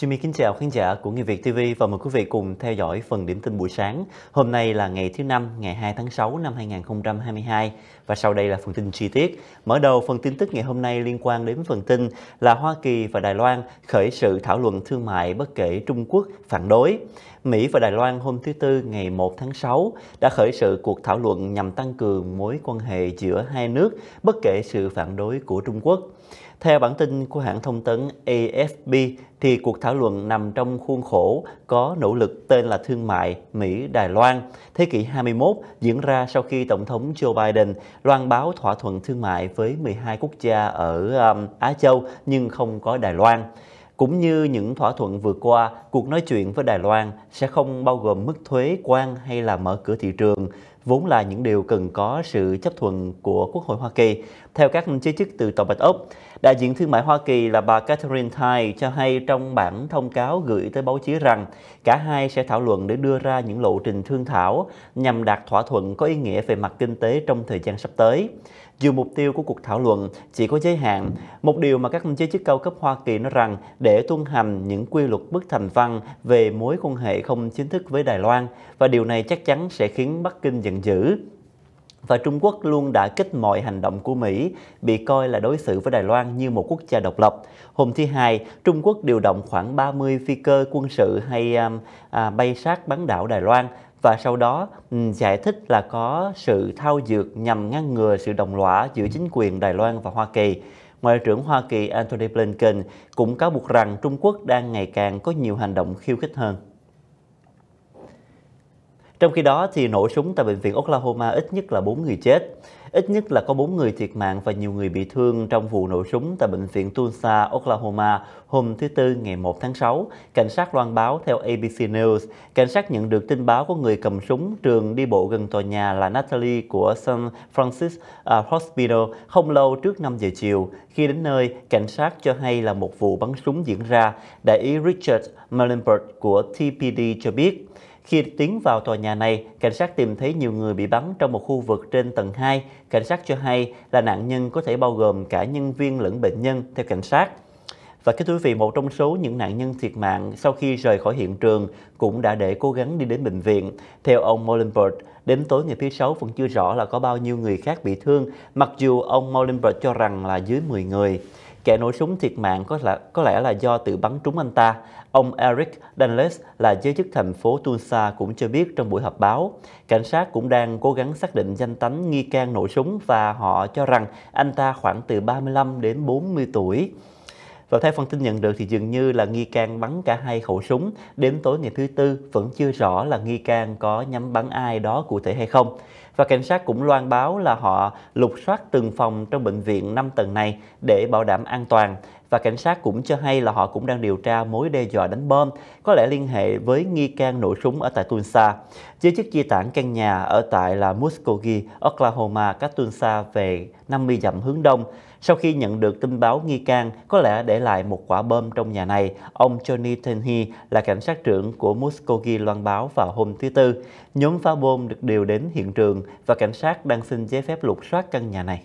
Jimmy kính chào khán giả của Người Việt TV và mời quý vị cùng theo dõi phần điểm tin buổi sáng. Hôm nay là ngày thứ năm, ngày 2 tháng 6 năm 2022. Và sau đây là phần tin chi tiết. Mở đầu phần tin tức ngày hôm nay liên quan đến phần tin là Hoa Kỳ và Đài Loan khởi sự thảo luận thương mại bất kể Trung Quốc phản đối. Mỹ và Đài Loan hôm thứ Tư ngày 1 tháng 6 đã khởi sự cuộc thảo luận nhằm tăng cường mối quan hệ giữa hai nước bất kể sự phản đối của Trung Quốc. Theo bản tin của hãng thông tấn AFP, thì cuộc thảo luận nằm trong khuôn khổ có nỗ lực tên là Thương mại Mỹ-Đài Loan thế kỷ 21 diễn ra sau khi Tổng thống Joe Biden loan báo thỏa thuận thương mại với 12 quốc gia ở um, Á Châu nhưng không có Đài Loan. Cũng như những thỏa thuận vừa qua, cuộc nói chuyện với Đài Loan sẽ không bao gồm mức thuế quan hay là mở cửa thị trường, vốn là những điều cần có sự chấp thuận của Quốc hội Hoa Kỳ, theo các giới chức từ Tòa Bạch Ốc. Đại diện thương mại Hoa Kỳ là bà Catherine Tai cho hay trong bản thông cáo gửi tới báo chí rằng cả hai sẽ thảo luận để đưa ra những lộ trình thương thảo nhằm đạt thỏa thuận có ý nghĩa về mặt kinh tế trong thời gian sắp tới. Dù mục tiêu của cuộc thảo luận chỉ có giới hạn, một điều mà các giới chức cao cấp Hoa Kỳ nói rằng để tuân hành những quy luật bất thành văn về mối quan hệ không chính thức với Đài Loan và điều này chắc chắn sẽ khiến Bắc Kinh giận dữ và Trung Quốc luôn đã kích mọi hành động của Mỹ bị coi là đối xử với Đài Loan như một quốc gia độc lập. Hôm thứ Hai, Trung Quốc điều động khoảng 30 phi cơ quân sự hay um, à, bay sát bán đảo Đài Loan và sau đó ừ, giải thích là có sự thao dược nhằm ngăn ngừa sự đồng lõa giữa chính quyền Đài Loan và Hoa Kỳ. Ngoại trưởng Hoa Kỳ Antony Blinken cũng cáo buộc rằng Trung Quốc đang ngày càng có nhiều hành động khiêu khích hơn. Trong khi đó, thì nổ súng tại bệnh viện Oklahoma ít nhất là 4 người chết. Ít nhất là có 4 người thiệt mạng và nhiều người bị thương trong vụ nổ súng tại bệnh viện Tulsa, Oklahoma hôm thứ Tư ngày 1 tháng 6. Cảnh sát loan báo theo ABC News, cảnh sát nhận được tin báo của người cầm súng trường đi bộ gần tòa nhà là Natalie của San Francisco à, Hospital không lâu trước 5 giờ chiều. Khi đến nơi, cảnh sát cho hay là một vụ bắn súng diễn ra. Đại ý Richard Malenberg của TPD cho biết khi tiến vào tòa nhà này, cảnh sát tìm thấy nhiều người bị bắn trong một khu vực trên tầng 2. Cảnh sát cho hay là nạn nhân có thể bao gồm cả nhân viên lẫn bệnh nhân, theo cảnh sát. Và các quý vị, một trong số những nạn nhân thiệt mạng sau khi rời khỏi hiện trường cũng đã để cố gắng đi đến bệnh viện. Theo ông Molenberg, đến tối ngày thứ Sáu vẫn chưa rõ là có bao nhiêu người khác bị thương, mặc dù ông Molenberg cho rằng là dưới 10 người. Kẻ nổ súng thiệt mạng có lẽ, có lẽ là do tự bắn trúng anh ta. Ông Eric Danles là giới chức thành phố Tulsa cũng cho biết trong buổi họp báo, cảnh sát cũng đang cố gắng xác định danh tánh nghi can nổ súng và họ cho rằng anh ta khoảng từ 35 đến 40 tuổi. Và theo phần tin nhận được thì dường như là nghi can bắn cả hai khẩu súng. Đến tối ngày thứ tư vẫn chưa rõ là nghi can có nhắm bắn ai đó cụ thể hay không. Và cảnh sát cũng loan báo là họ lục soát từng phòng trong bệnh viện 5 tầng này để bảo đảm an toàn và cảnh sát cũng cho hay là họ cũng đang điều tra mối đe dọa đánh bom có lẽ liên hệ với nghi can nổ súng ở tại Tulsa. Giới chức di tản căn nhà ở tại là Muskogee, Oklahoma, cách Tulsa về 50 dặm hướng đông. Sau khi nhận được tin báo nghi can có lẽ để lại một quả bom trong nhà này, ông Johnny Tenhy là cảnh sát trưởng của Muskogee loan báo vào hôm thứ Tư. Nhóm phá bom được điều đến hiện trường và cảnh sát đang xin giấy phép lục soát căn nhà này.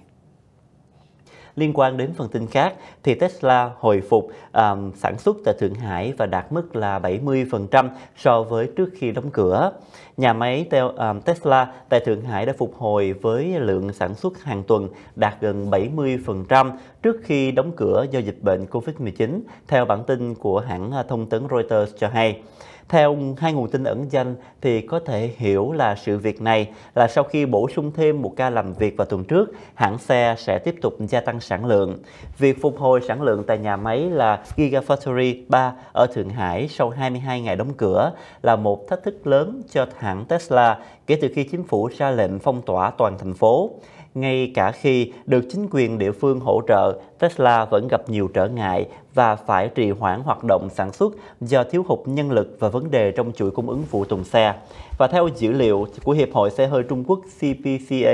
Liên quan đến phần tin khác thì Tesla hồi phục um, sản xuất tại Thượng Hải và đạt mức là 70% so với trước khi đóng cửa. Nhà máy Tesla tại Thượng Hải đã phục hồi với lượng sản xuất hàng tuần đạt gần 70% trước khi đóng cửa do dịch bệnh COVID-19 theo bản tin của hãng ờ, thông tấn Reuters cho hay. Theo hai nguồn tin ẩn danh thì có thể hiểu là sự việc này là sau khi bổ sung thêm một ca làm việc vào tuần trước, hãng xe sẽ tiếp tục gia tăng sản lượng. Việc phục hồi sản lượng tại nhà máy là Gigafactory 3 ở Thượng Hải sau 22 ngày đóng cửa là một thách thức lớn cho hãng Tesla kể từ khi chính phủ ra lệnh phong tỏa toàn thành phố ngay cả khi được chính quyền địa phương hỗ trợ, Tesla vẫn gặp nhiều trở ngại và phải trì hoãn hoạt động sản xuất do thiếu hụt nhân lực và vấn đề trong chuỗi cung ứng phụ tùng xe. Và theo dữ liệu của Hiệp hội xe hơi Trung Quốc CPCA,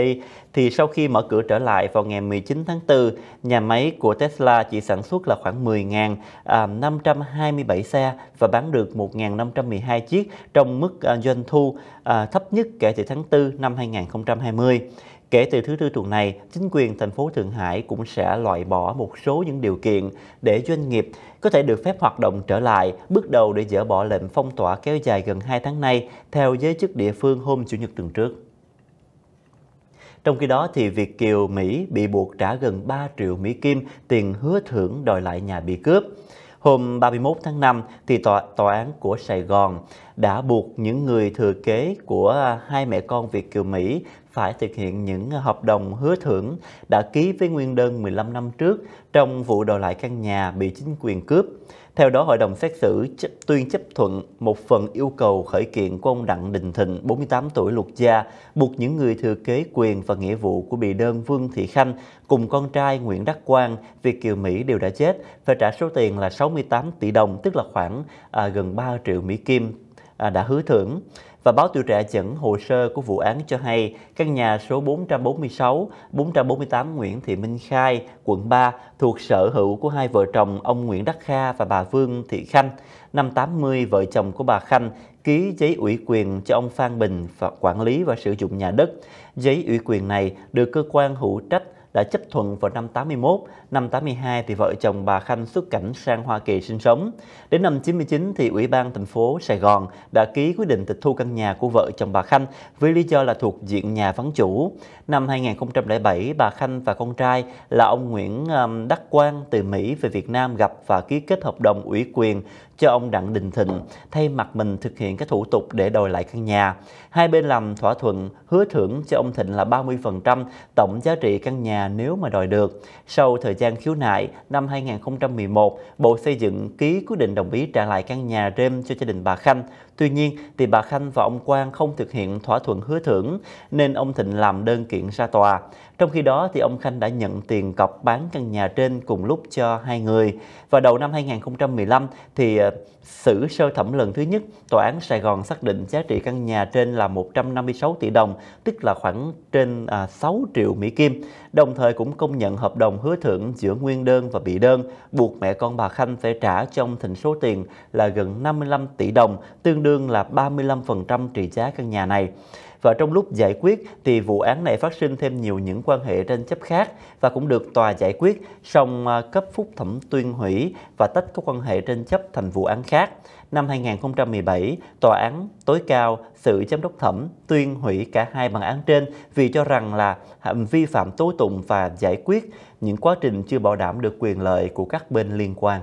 thì sau khi mở cửa trở lại vào ngày 19 tháng 4, nhà máy của Tesla chỉ sản xuất là khoảng 10.527 à, xe và bán được 1.512 chiếc trong mức à, doanh thu à, thấp nhất kể từ tháng 4 năm 2020. Kể từ thứ Tư tuần này, chính quyền thành phố Thượng Hải cũng sẽ loại bỏ một số những điều kiện để doanh nghiệp có thể được phép hoạt động trở lại, bước đầu để dỡ bỏ lệnh phong tỏa kéo dài gần 2 tháng nay, theo giới chức địa phương hôm Chủ nhật tuần trước. Trong khi đó, thì Việt Kiều Mỹ bị buộc trả gần 3 triệu Mỹ Kim tiền hứa thưởng đòi lại nhà bị cướp. Hôm 31 tháng 5, thì tòa, tòa án của Sài Gòn đã buộc những người thừa kế của hai mẹ con Việt Kiều Mỹ phải thực hiện những hợp đồng hứa thưởng đã ký với nguyên đơn 15 năm trước trong vụ đòi lại căn nhà bị chính quyền cướp. Theo đó, Hội đồng xét xử chấp, tuyên chấp thuận một phần yêu cầu khởi kiện của ông Đặng Đình Thịnh, 48 tuổi luật gia, buộc những người thừa kế quyền và nghĩa vụ của bị đơn Vương Thị Khanh cùng con trai Nguyễn Đắc Quang, Việt Kiều Mỹ đều đã chết, phải trả số tiền là 68 tỷ đồng, tức là khoảng à, gần 3 triệu Mỹ Kim à, đã hứa thưởng và báo tuổi trẻ dẫn hồ sơ của vụ án cho hay căn nhà số 446, 448 Nguyễn Thị Minh Khai, quận 3 thuộc sở hữu của hai vợ chồng ông Nguyễn Đắc Kha và bà Vương Thị Khanh. Năm 80, vợ chồng của bà Khanh ký giấy ủy quyền cho ông Phan Bình và quản lý và sử dụng nhà đất. Giấy ủy quyền này được cơ quan hữu trách đã chấp thuận vào năm 81, năm 82 thì vợ chồng bà Khanh xuất cảnh sang Hoa Kỳ sinh sống. Đến năm 99 thì Ủy ban thành phố Sài Gòn đã ký quyết định tịch thu căn nhà của vợ chồng bà Khanh với lý do là thuộc diện nhà vắng chủ. Năm 2007, bà Khanh và con trai là ông Nguyễn Đắc Quang từ Mỹ về Việt Nam gặp và ký kết hợp đồng ủy quyền cho ông Đặng Đình Thịnh thay mặt mình thực hiện các thủ tục để đòi lại căn nhà. Hai bên làm thỏa thuận hứa thưởng cho ông Thịnh là 30% tổng giá trị căn nhà nếu mà đòi được. Sau thời gian khiếu nại, năm 2011, Bộ Xây dựng ký quyết định đồng ý trả lại căn nhà rêm cho gia đình bà Khanh Tuy nhiên, thì bà Khanh và ông Quang không thực hiện thỏa thuận hứa thưởng nên ông Thịnh làm đơn kiện ra tòa. Trong khi đó, thì ông Khanh đã nhận tiền cọc bán căn nhà trên cùng lúc cho hai người. Và đầu năm 2015 thì ờ, xử sơ thẩm lần thứ nhất, tòa án Sài Gòn xác định giá trị căn nhà trên là 156 tỷ đồng, tức là khoảng trên 6 à, triệu Mỹ Kim. Đồng thời cũng công nhận hợp đồng hứa thưởng giữa nguyên đơn và bị đơn, buộc mẹ con bà Khanh phải trả cho ông Thịnh số tiền là gần 55 tỷ đồng, tương đương đương là 35% trị giá căn nhà này. Và trong lúc giải quyết thì vụ án này phát sinh thêm nhiều những quan hệ tranh chấp khác và cũng được tòa giải quyết, xong à, cấp phúc thẩm tuyên hủy và tách các quan hệ tranh chấp thành vụ án khác. Năm 2017, tòa án tối cao sự giám đốc thẩm tuyên hủy cả hai bản án trên vì cho rằng là hành vi phạm tố tụng và giải quyết những quá trình chưa bảo đảm được quyền lợi của các bên liên quan.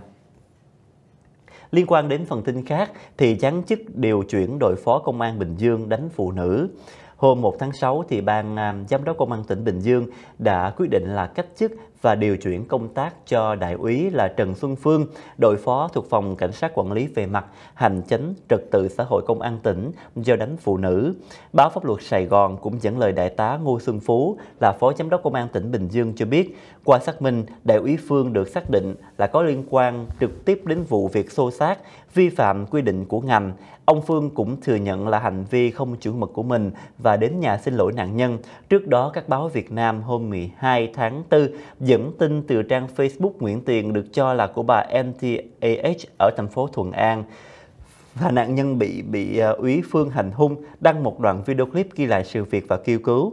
Liên quan đến phần tin khác thì giáng chức điều chuyển đội phó công an Bình Dương đánh phụ nữ. Hôm 1 tháng 6 thì ban à, giám đốc công an tỉnh Bình Dương đã quyết định là cách chức và điều chuyển công tác cho Đại úy là Trần Xuân Phương, đội phó thuộc phòng Cảnh sát quản lý về mặt hành chính trật tự xã hội công an tỉnh do đánh phụ nữ. Báo Pháp luật Sài Gòn cũng dẫn lời Đại tá Ngô Xuân Phú là Phó Giám đốc Công an tỉnh Bình Dương cho biết, qua xác minh, Đại úy Phương được xác định là có liên quan trực tiếp đến vụ việc xô xát vi phạm quy định của ngành. Ông Phương cũng thừa nhận là hành vi không chuẩn mực của mình và đến nhà xin lỗi nạn nhân. Trước đó, các báo Việt Nam hôm 12 tháng 4 dẫn tin từ trang Facebook Nguyễn Tiền được cho là của bà MTAH ở thành phố Thuận An và nạn nhân bị bị ờ, úy Phương hành hung đăng một đoạn video clip ghi lại sự việc và kêu cứu.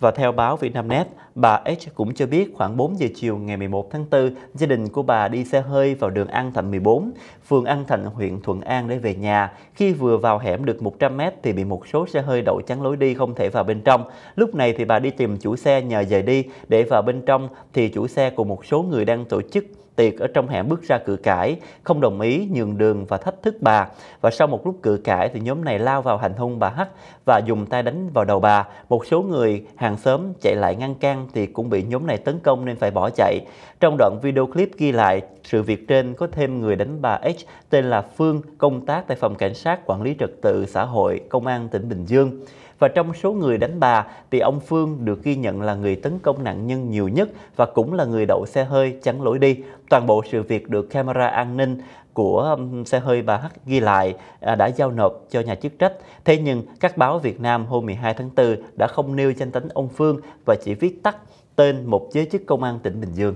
Và theo báo Vietnamnet, bà H cũng cho biết khoảng 4 giờ chiều ngày 11 tháng 4, gia đình của bà đi xe hơi vào đường An Thạnh 14, phường An Thạnh, huyện Thuận An để về nhà. Khi vừa vào hẻm được 100m thì bị một số xe hơi đậu chắn lối đi không thể vào bên trong. Lúc này thì bà đi tìm chủ xe nhờ dời đi, để vào bên trong thì chủ xe cùng một số người đang tổ chức tiệc ở trong hẻm bước ra cự cãi, không đồng ý nhường đường và thách thức bà. Và sau một lúc cự cãi thì nhóm này lao vào hành hung bà H và dùng tay đánh vào đầu bà. Một số người hàng xóm chạy lại ngăn can thì cũng bị nhóm này tấn công nên phải bỏ chạy. Trong đoạn video clip ghi lại sự việc trên có thêm người đánh bà H tên là Phương công tác tại phòng cảnh sát quản lý trật tự xã hội công an tỉnh Bình Dương. Và trong số người đánh bà thì ông Phương được ghi nhận là người tấn công nạn nhân nhiều nhất và cũng là người đậu xe hơi chắn lối đi. Toàn bộ sự việc được camera an ninh của xe hơi bà H ghi lại à, đã giao nộp cho nhà chức trách. Thế nhưng các báo Việt Nam hôm 12 tháng 4 đã không nêu danh tính ông Phương và chỉ viết tắt tên một giới chức công an tỉnh Bình Dương.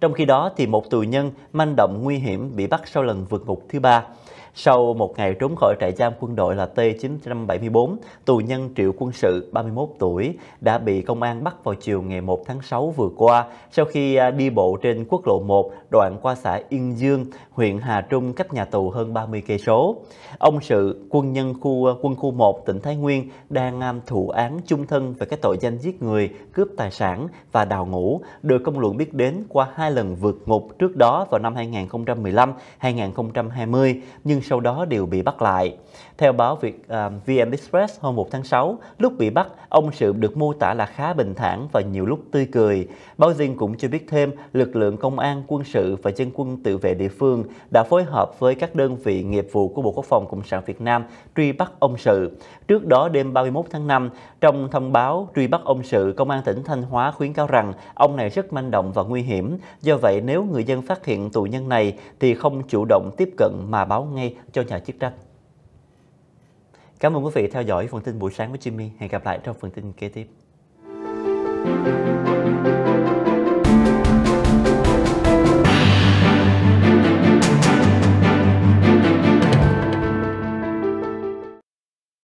Trong khi đó, thì một tù nhân manh động nguy hiểm bị bắt sau lần vượt ngục thứ ba. Sau một ngày trốn khỏi trại giam quân đội là T-974, tù nhân Triệu Quân Sự, 31 tuổi, đã bị công an bắt vào chiều ngày 1 tháng 6 vừa qua sau khi à, đi bộ trên quốc lộ 1 đoạn qua xã Yên Dương, huyện Hà Trung cách nhà tù hơn 30 cây số. Ông Sự, quân nhân khu à, quân khu 1 tỉnh Thái Nguyên đang à, thụ án chung thân về các tội danh giết người, cướp tài sản và đào ngũ, được công luận biết đến qua hai lần vượt ngục trước đó vào năm 2015, 2020 nhưng nhưng sau đó đều bị bắt lại. Theo báo Việt uh, à, VN Express hôm 1 tháng 6, lúc bị bắt, ông Sự được mô tả là khá bình thản và nhiều lúc tươi cười. Báo riêng cũng cho biết thêm, lực lượng công an, quân sự và dân quân tự vệ địa phương đã phối hợp với các đơn vị nghiệp vụ của Bộ Quốc phòng Cộng sản Việt Nam truy bắt ông Sự. Trước đó đêm 31 tháng 5, trong thông báo truy bắt ông Sự, Công an tỉnh Thanh Hóa khuyến cáo rằng ông này rất manh động và nguy hiểm. Do vậy, nếu người dân phát hiện tù nhân này thì không chủ động tiếp cận mà báo ngay cho nhà chức trách. Cảm ơn quý vị theo dõi phần tin buổi sáng với Jimmy. Hẹn gặp lại trong phần tin kế tiếp. Thank you.